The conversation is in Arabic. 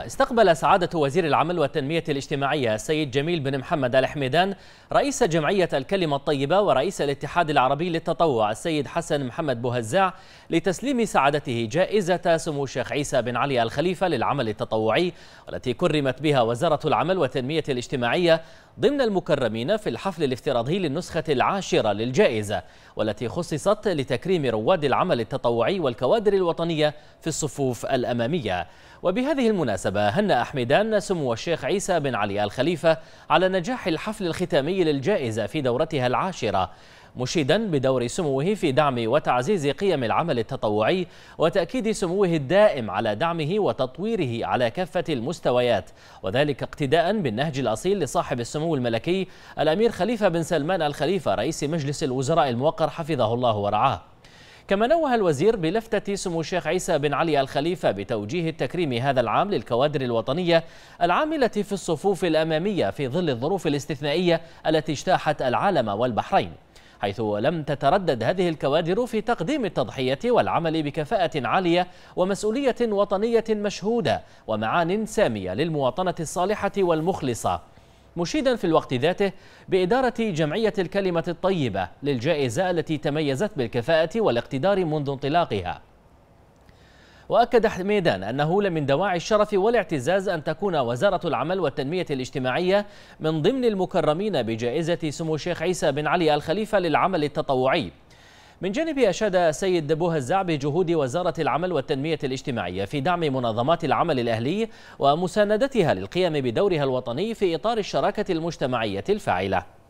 استقبل سعادة وزير العمل والتنمية الاجتماعية السيد جميل بن محمد الحميدان رئيس جمعية الكلمة الطيبة ورئيس الاتحاد العربي للتطوع السيد حسن محمد بوهزاع لتسليم سعادته جائزة سمو الشيخ عيسى بن علي الخليفة للعمل التطوعي والتي كرمت بها وزارة العمل والتنمية الاجتماعية ضمن المكرمين في الحفل الافتراضي للنسخة العاشرة للجائزة والتي خصصت لتكريم رواد العمل التطوعي والكوادر الوطنية في الصفوف الأمامية وبهذه المناسبة هن أحمدان سمو الشيخ عيسى بن علي الخليفة على نجاح الحفل الختامي للجائزة في دورتها العاشرة مشيدا بدور سموه في دعم وتعزيز قيم العمل التطوعي وتأكيد سموه الدائم على دعمه وتطويره على كافة المستويات وذلك اقتداء بالنهج الأصيل لصاحب السمو الملكي الأمير خليفة بن سلمان الخليفة رئيس مجلس الوزراء الموقر حفظه الله ورعاه كما نوه الوزير بلفتة سمو الشيخ عيسى بن علي الخليفة بتوجيه التكريم هذا العام للكوادر الوطنية العاملة في الصفوف الأمامية في ظل الظروف الاستثنائية التي اجتاحت العالم والبحرين حيث لم تتردد هذه الكوادر في تقديم التضحية والعمل بكفاءة عالية ومسؤولية وطنية مشهودة ومعان سامية للمواطنة الصالحة والمخلصة مشيدا في الوقت ذاته بإدارة جمعية الكلمة الطيبة للجائزة التي تميزت بالكفاءة والاقتدار منذ انطلاقها وأكد حميدان أنه لمن دواعي الشرف والاعتزاز أن تكون وزارة العمل والتنمية الاجتماعية من ضمن المكرمين بجائزة سمو الشيخ عيسى بن علي الخليفة للعمل التطوعي من جانبه أشاد السيد بوها الزعبي بجهود وزارة العمل والتنمية الاجتماعية في دعم منظمات العمل الأهلي ومساندتها للقيام بدورها الوطني في إطار الشراكة المجتمعية الفاعلة